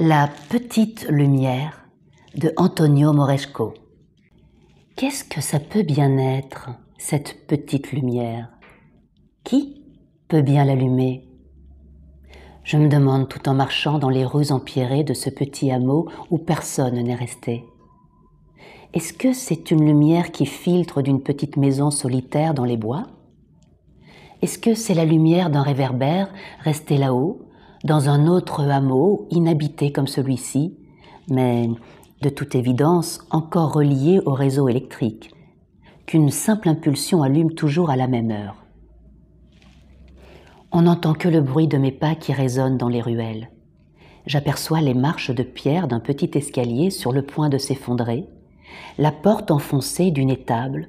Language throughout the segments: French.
La petite lumière de Antonio Moresco. Qu'est-ce que ça peut bien être, cette petite lumière Qui peut bien l'allumer Je me demande tout en marchant dans les rues empierrées de ce petit hameau où personne n'est resté. Est-ce que c'est une lumière qui filtre d'une petite maison solitaire dans les bois Est-ce que c'est la lumière d'un réverbère resté là-haut dans un autre hameau, inhabité comme celui-ci, mais de toute évidence encore relié au réseau électrique, qu'une simple impulsion allume toujours à la même heure. On n'entend que le bruit de mes pas qui résonne dans les ruelles. J'aperçois les marches de pierre d'un petit escalier sur le point de s'effondrer, la porte enfoncée d'une étable,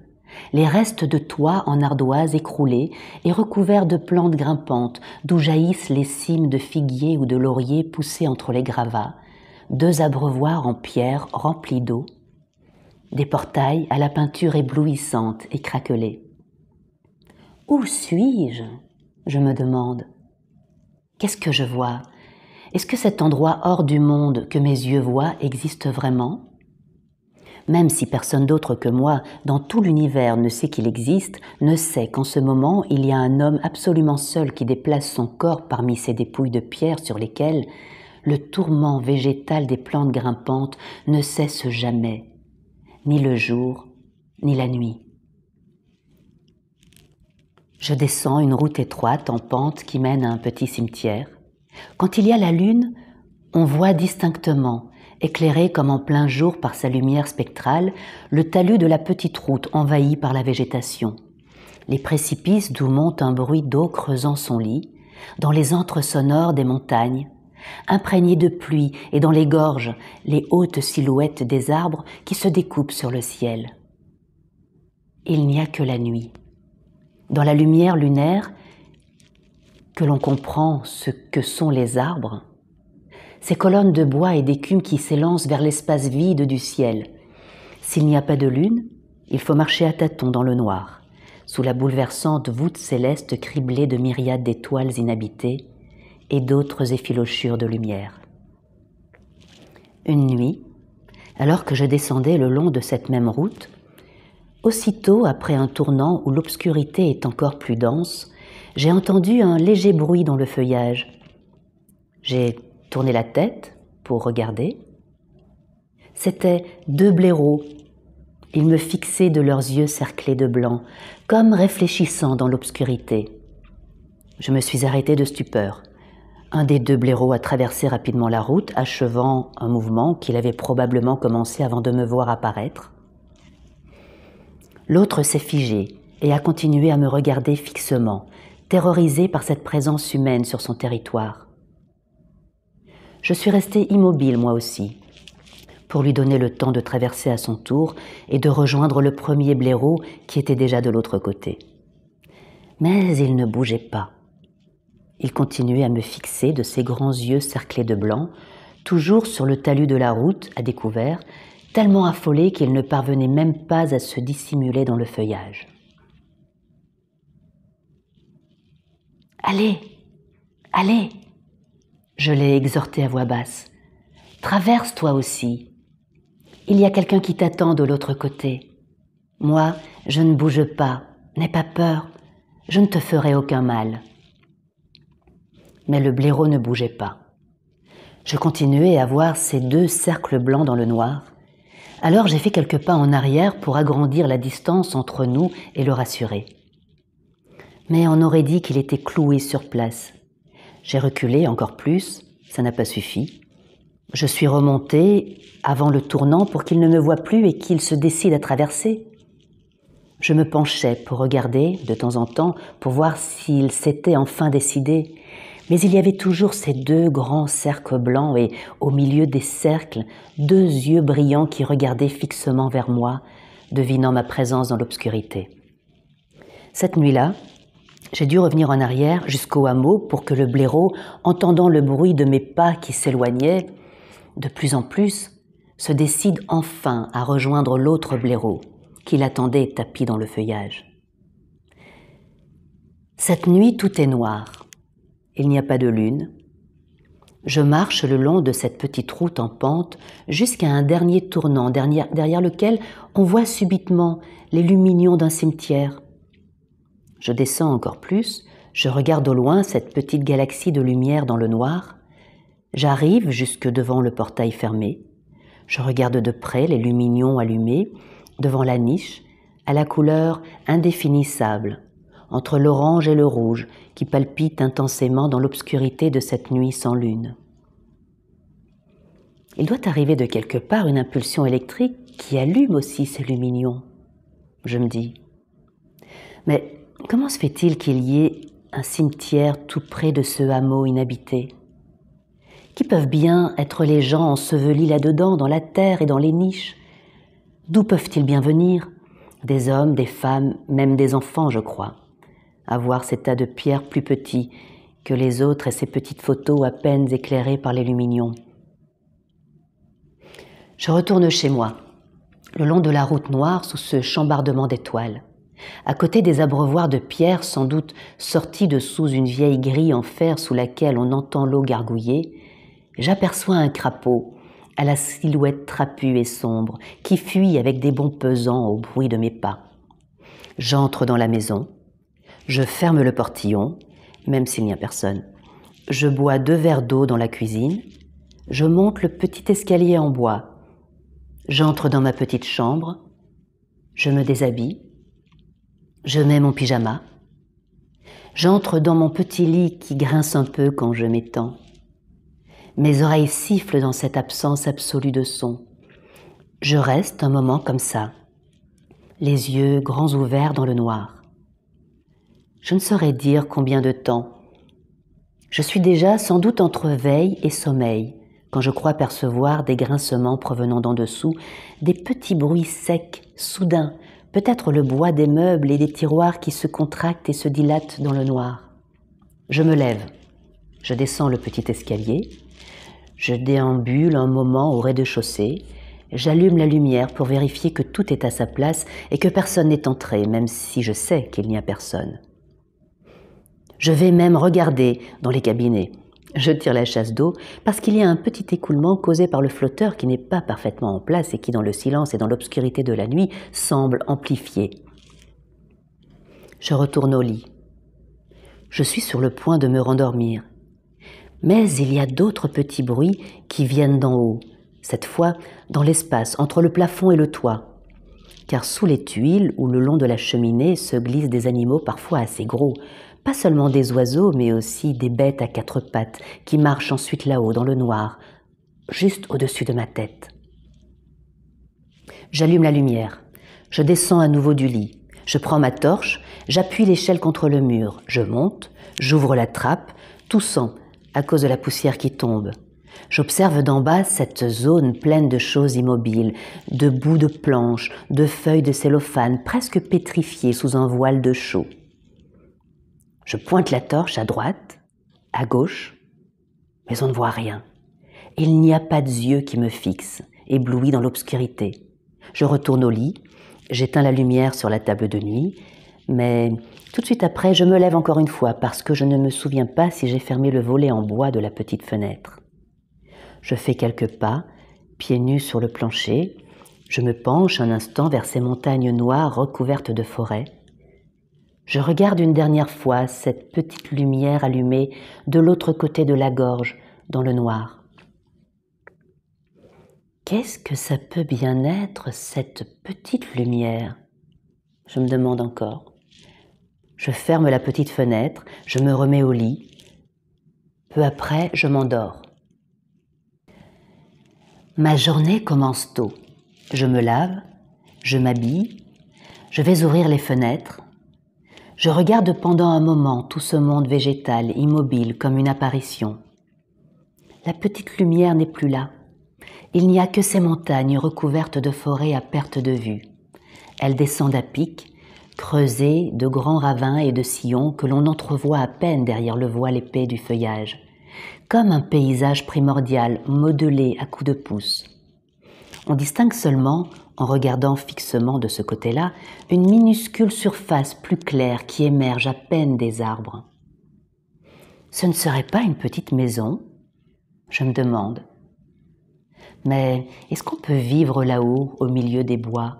les restes de toits en ardoise écroulés et recouverts de plantes grimpantes d'où jaillissent les cimes de figuiers ou de lauriers poussés entre les gravats, deux abreuvoirs en pierre remplis d'eau, des portails à la peinture éblouissante et craquelée. Où suis-je je me demande. Qu'est-ce que je vois Est-ce que cet endroit hors du monde que mes yeux voient existe vraiment même si personne d'autre que moi dans tout l'univers ne sait qu'il existe, ne sait qu'en ce moment il y a un homme absolument seul qui déplace son corps parmi ces dépouilles de pierre sur lesquelles le tourment végétal des plantes grimpantes ne cesse jamais, ni le jour, ni la nuit. Je descends une route étroite en pente qui mène à un petit cimetière. Quand il y a la lune, on voit distinctement Éclairé comme en plein jour par sa lumière spectrale, le talus de la petite route envahi par la végétation. Les précipices d'où monte un bruit d'eau creusant son lit, dans les entres sonores des montagnes, imprégnés de pluie et dans les gorges, les hautes silhouettes des arbres qui se découpent sur le ciel. Il n'y a que la nuit. Dans la lumière lunaire, que l'on comprend ce que sont les arbres, ces colonnes de bois et d'écume qui s'élancent vers l'espace vide du ciel. S'il n'y a pas de lune, il faut marcher à tâtons dans le noir, sous la bouleversante voûte céleste criblée de myriades d'étoiles inhabitées et d'autres effilochures de lumière. Une nuit, alors que je descendais le long de cette même route, aussitôt après un tournant où l'obscurité est encore plus dense, j'ai entendu un léger bruit dans le feuillage. J'ai la tête pour regarder. C'étaient deux blaireaux. Ils me fixaient de leurs yeux cerclés de blanc, comme réfléchissant dans l'obscurité. Je me suis arrêtée de stupeur. Un des deux blaireaux a traversé rapidement la route, achevant un mouvement qu'il avait probablement commencé avant de me voir apparaître. L'autre s'est figé et a continué à me regarder fixement, terrorisé par cette présence humaine sur son territoire. Je suis resté immobile moi aussi, pour lui donner le temps de traverser à son tour et de rejoindre le premier blaireau qui était déjà de l'autre côté. Mais il ne bougeait pas. Il continuait à me fixer de ses grands yeux cerclés de blanc, toujours sur le talus de la route, à découvert, tellement affolé qu'il ne parvenait même pas à se dissimuler dans le feuillage. Allez, allez, je l'ai exhorté à voix basse. Traverse toi aussi. Il y a quelqu'un qui t'attend de l'autre côté. Moi, je ne bouge pas, n'aie pas peur, je ne te ferai aucun mal. Mais le blaireau ne bougeait pas. Je continuais à voir ces deux cercles blancs dans le noir. Alors j'ai fait quelques pas en arrière pour agrandir la distance entre nous et le rassurer. Mais on aurait dit qu'il était cloué sur place. J'ai reculé encore plus, ça n'a pas suffi. Je suis remontée avant le tournant pour qu'il ne me voie plus et qu'il se décide à traverser. Je me penchais pour regarder de temps en temps pour voir s'il s'était enfin décidé. Mais il y avait toujours ces deux grands cercles blancs et au milieu des cercles, deux yeux brillants qui regardaient fixement vers moi, devinant ma présence dans l'obscurité. Cette nuit-là, j'ai dû revenir en arrière jusqu'au hameau pour que le blaireau, entendant le bruit de mes pas qui s'éloignaient, de plus en plus, se décide enfin à rejoindre l'autre blaireau qui l'attendait tapi dans le feuillage. Cette nuit, tout est noir. Il n'y a pas de lune. Je marche le long de cette petite route en pente jusqu'à un dernier tournant derrière, lequel on voit subitement les lumignons d'un cimetière je descends encore plus, je regarde au loin cette petite galaxie de lumière dans le noir. J'arrive jusque devant le portail fermé. Je regarde de près les lumignons allumés devant la niche à la couleur indéfinissable, entre l'orange et le rouge qui palpite intensément dans l'obscurité de cette nuit sans lune. Il doit arriver de quelque part une impulsion électrique qui allume aussi ces lumignons, je me dis. Mais Comment se fait-il qu'il y ait un cimetière tout près de ce hameau inhabité Qui peuvent bien être les gens ensevelis là-dedans, dans la terre et dans les niches D'où peuvent-ils bien venir Des hommes, des femmes, même des enfants, je crois. Avoir ces tas de pierres plus petits que les autres et ces petites photos à peine éclairées par les lumignons. Je retourne chez moi, le long de la route noire sous ce chambardement d'étoiles. À côté des abreuvoirs de pierre, sans doute sortis de sous une vieille grille en fer sous laquelle on entend l'eau gargouiller, j'aperçois un crapaud, à la silhouette trapue et sombre, qui fuit avec des bonds pesants au bruit de mes pas. J'entre dans la maison, je ferme le portillon, même s'il n'y a personne. Je bois deux verres d'eau dans la cuisine, je monte le petit escalier en bois. J'entre dans ma petite chambre, je me déshabille, je mets mon pyjama. J'entre dans mon petit lit qui grince un peu quand je m'étends. Mes oreilles sifflent dans cette absence absolue de son. Je reste un moment comme ça, les yeux grands ouverts dans le noir. Je ne saurais dire combien de temps. Je suis déjà sans doute entre veille et sommeil quand je crois percevoir des grincements provenant d'en dessous, des petits bruits secs, soudains, peut-être le bois des meubles et des tiroirs qui se contractent et se dilatent dans le noir. Je me lève, je descends le petit escalier, je déambule un moment au rez-de-chaussée, j'allume la lumière pour vérifier que tout est à sa place et que personne n'est entré, même si je sais qu'il n'y a personne. Je vais même regarder dans les cabinets. Je tire la chasse d'eau parce qu'il y a un petit écoulement causé par le flotteur qui n'est pas parfaitement en place et qui, dans le silence et dans l'obscurité de la nuit, semble amplifié. Je retourne au lit. Je suis sur le point de me rendormir. Mais il y a d'autres petits bruits qui viennent d'en haut, cette fois dans l'espace entre le plafond et le toit. Car sous les tuiles ou le long de la cheminée se glissent des animaux parfois assez gros, pas seulement des oiseaux, mais aussi des bêtes à quatre pattes qui marchent ensuite là-haut dans le noir, juste au-dessus de ma tête. J'allume la lumière. Je descends à nouveau du lit. Je prends ma torche, j'appuie l'échelle contre le mur, je monte, j'ouvre la trappe, toussant à cause de la poussière qui tombe. J'observe d'en bas cette zone pleine de choses immobiles, de bouts de planches, de feuilles de cellophane presque pétrifiées sous un voile de chaux. Je pointe la torche à droite, à gauche, mais on ne voit rien. Il n'y a pas de yeux qui me fixent, éblouis dans l'obscurité. Je retourne au lit, j'éteins la lumière sur la table de nuit, mais tout de suite après, je me lève encore une fois parce que je ne me souviens pas si j'ai fermé le volet en bois de la petite fenêtre. Je fais quelques pas, pieds nus sur le plancher, je me penche un instant vers ces montagnes noires recouvertes de forêts. Je regarde une dernière fois cette petite lumière allumée de l'autre côté de la gorge, dans le noir. Qu'est-ce que ça peut bien être, cette petite lumière Je me demande encore. Je ferme la petite fenêtre, je me remets au lit. Peu après, je m'endors. Ma journée commence tôt. Je me lave, je m'habille, je vais ouvrir les fenêtres. Je regarde pendant un moment tout ce monde végétal immobile comme une apparition. La petite lumière n'est plus là. Il n'y a que ces montagnes recouvertes de forêts à perte de vue. Elles descendent à pic, creusées de grands ravins et de sillons que l'on entrevoit à peine derrière le voile épais du feuillage, comme un paysage primordial modelé à coups de pouce. On distingue seulement, en regardant fixement de ce côté-là une minuscule surface plus claire qui émerge à peine des arbres. Ce ne serait pas une petite maison Je me demande. Mais est-ce qu'on peut vivre là-haut, au milieu des bois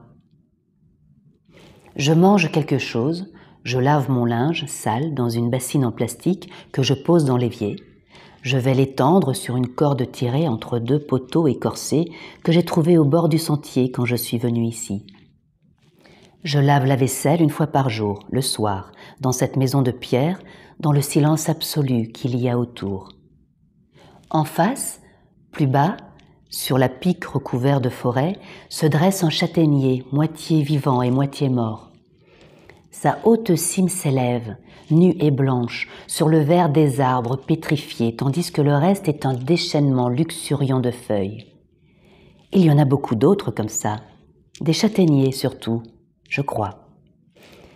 Je mange quelque chose, je lave mon linge sale dans une bassine en plastique que je pose dans l'évier. Je vais l'étendre sur une corde tirée entre deux poteaux écorcés que j'ai trouvés au bord du sentier quand je suis venu ici. Je lave la vaisselle une fois par jour, le soir, dans cette maison de pierre, dans le silence absolu qu'il y a autour. En face, plus bas, sur la pique recouverte de forêt, se dresse un châtaignier, moitié vivant et moitié mort. Sa haute cime s'élève, nue et blanche, sur le vert des arbres pétrifiés, tandis que le reste est un déchaînement luxuriant de feuilles. Il y en a beaucoup d'autres comme ça, des châtaigniers surtout, je crois.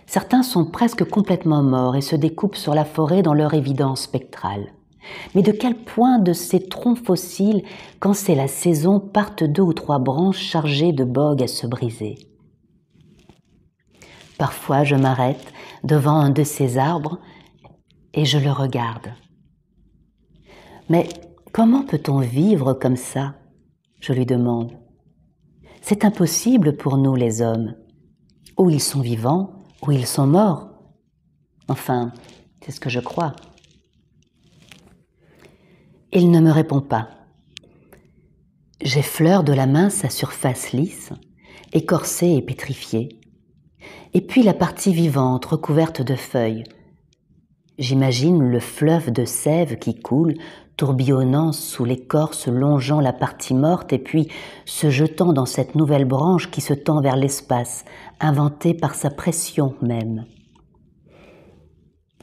Certains sont presque complètement morts et se découpent sur la forêt dans leur évidence spectrale. Mais de quel point de ces troncs fossiles, quand c'est la saison, partent deux ou trois branches chargées de bogues à se briser Parfois, je m'arrête devant un de ces arbres et je le regarde. Mais comment peut-on vivre comme ça Je lui demande. C'est impossible pour nous les hommes. Ou ils sont vivants, ou ils sont morts. Enfin, c'est ce que je crois. Il ne me répond pas. J'effleure de la main sa surface lisse, écorcée et pétrifiée et puis la partie vivante recouverte de feuilles. J'imagine le fleuve de sève qui coule, tourbillonnant sous l'écorce, longeant la partie morte et puis se jetant dans cette nouvelle branche qui se tend vers l'espace, inventée par sa pression même.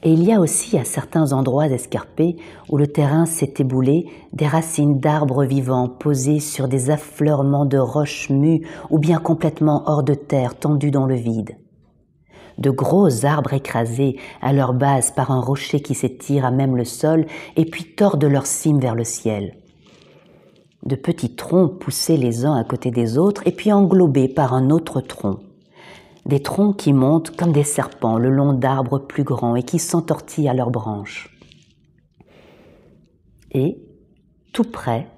Et il y a aussi à certains endroits escarpés où le terrain s'est éboulé des racines d'arbres vivants posées sur des affleurements de roches mues ou bien complètement hors de terre tendues dans le vide. De gros arbres écrasés à leur base par un rocher qui s'étire à même le sol et puis tordent leur cime vers le ciel de petits troncs poussés les uns à côté des autres et puis englobés par un autre tronc des troncs qui montent comme des serpents le long d'arbres plus grands et qui s'entortillent à leurs branches. Et, tout près,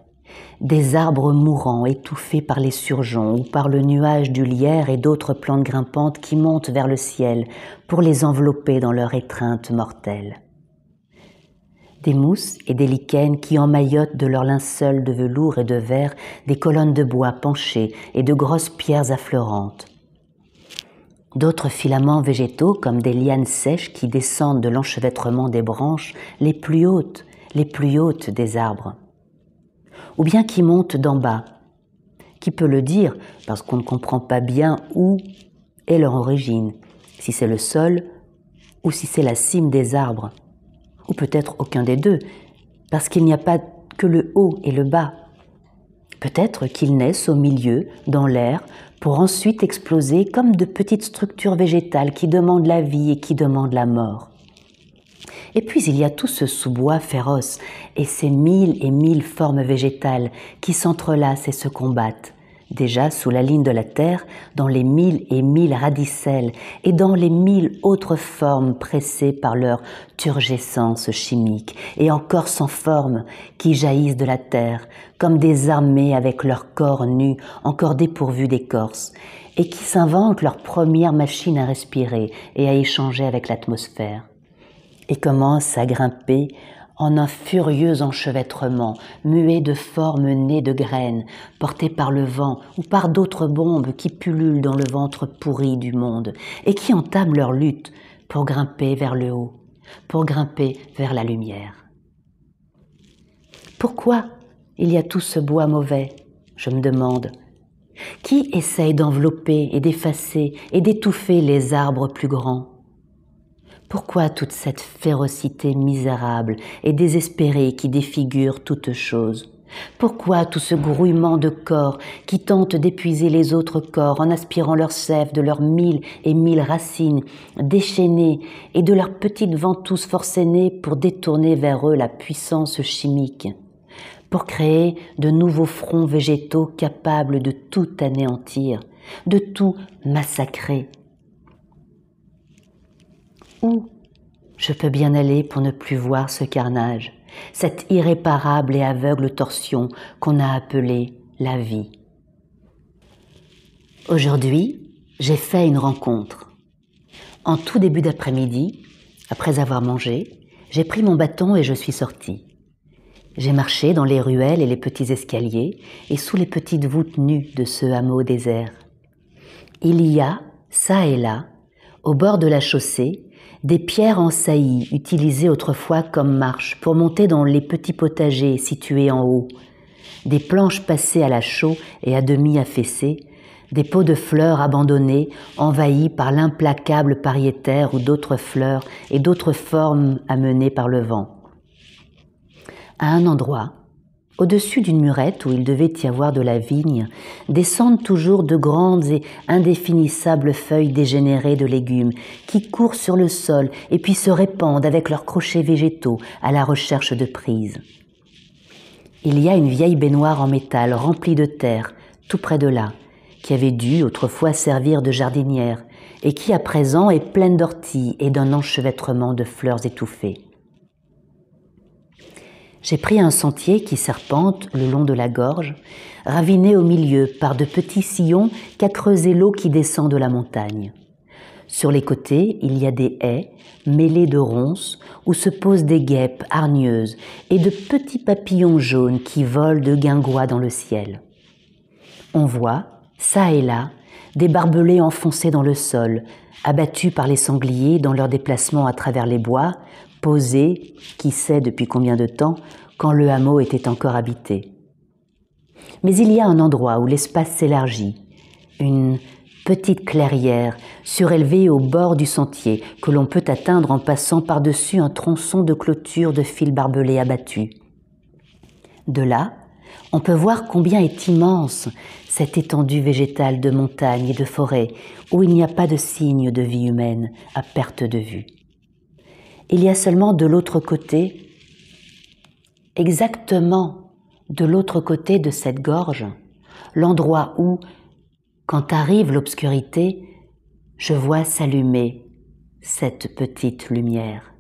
des arbres mourants étouffés par les surgeons ou par le nuage du lierre et d'autres plantes grimpantes qui montent vers le ciel pour les envelopper dans leur étreinte mortelle. Des mousses et des lichens qui emmaillotent de leurs linceuls de velours et de verre des colonnes de bois penchées et de grosses pierres affleurantes, D'autres filaments végétaux, comme des lianes sèches qui descendent de l'enchevêtrement des branches les plus hautes, les plus hautes des arbres. Ou bien qui montent d'en bas. Qui peut le dire parce qu'on ne comprend pas bien où est leur origine, si c'est le sol ou si c'est la cime des arbres. Ou peut-être aucun des deux, parce qu'il n'y a pas que le haut et le bas. Peut-être qu'ils naissent au milieu, dans l'air, pour ensuite exploser comme de petites structures végétales qui demandent la vie et qui demandent la mort. Et puis il y a tout ce sous-bois féroce et ces mille et mille formes végétales qui s'entrelacent et se combattent déjà sous la ligne de la terre, dans les mille et mille radicelles et dans les mille autres formes pressées par leur turgescence chimique, et encore sans forme, qui jaillissent de la terre, comme des armées avec leurs corps nus, encore dépourvus d'écorce, et qui s'inventent leur première machine à respirer et à échanger avec l'atmosphère, et commencent à grimper en un furieux enchevêtrement, muet de formes nées de graines, portées par le vent ou par d'autres bombes qui pullulent dans le ventre pourri du monde et qui entament leur lutte pour grimper vers le haut, pour grimper vers la lumière. Pourquoi il y a tout ce bois mauvais Je me demande. Qui essaye d'envelopper et d'effacer et d'étouffer les arbres plus grands pourquoi toute cette férocité misérable et désespérée qui défigure toute chose Pourquoi tout ce grouillement de corps qui tente d'épuiser les autres corps en aspirant leur sève de leurs mille et mille racines déchaînées et de leurs petites ventouses forcenées pour détourner vers eux la puissance chimique pour créer de nouveaux fronts végétaux capables de tout anéantir, de tout massacrer, où je peux bien aller pour ne plus voir ce carnage, cette irréparable et aveugle torsion qu'on a appelée la vie. Aujourd'hui, j'ai fait une rencontre. En tout début d'après-midi, après avoir mangé, j'ai pris mon bâton et je suis sorti. J'ai marché dans les ruelles et les petits escaliers et sous les petites voûtes nues de ce hameau désert. Il y a, ça et là, au bord de la chaussée, des pierres en saillie, utilisées autrefois comme marche pour monter dans les petits potagers situés en haut. Des planches passées à la chaux et à demi affaissées. Des pots de fleurs abandonnés, envahis par l'implacable pariétaire ou d'autres fleurs et d'autres formes amenées par le vent. À un endroit, au-dessus d'une murette où il devait y avoir de la vigne, descendent toujours de grandes et indéfinissables feuilles dégénérées de légumes qui courent sur le sol et puis se répandent avec leurs crochets végétaux à la recherche de prises. Il y a une vieille baignoire en métal remplie de terre, tout près de là, qui avait dû autrefois servir de jardinière et qui à présent est pleine d'orties et d'un enchevêtrement de fleurs étouffées. J'ai pris un sentier qui serpente le long de la gorge, raviné au milieu par de petits sillons qu'a creusé l'eau qui descend de la montagne. Sur les côtés, il y a des haies mêlées de ronces où se posent des guêpes hargneuses et de petits papillons jaunes qui volent de guingois dans le ciel. On voit, ça et là, des barbelés enfoncés dans le sol, abattus par les sangliers dans leur déplacement à travers les bois Posé, qui sait depuis combien de temps, quand le hameau était encore habité. Mais il y a un endroit où l'espace s'élargit, une petite clairière surélevée au bord du sentier que l'on peut atteindre en passant par-dessus un tronçon de clôture de fil barbelé abattu. De là, on peut voir combien est immense cette étendue végétale de montagnes et de forêts où il n'y a pas de signe de vie humaine à perte de vue il y a seulement de l'autre côté, exactement de l'autre côté de cette gorge, l'endroit où, quand arrive l'obscurité, je vois s'allumer cette petite lumière.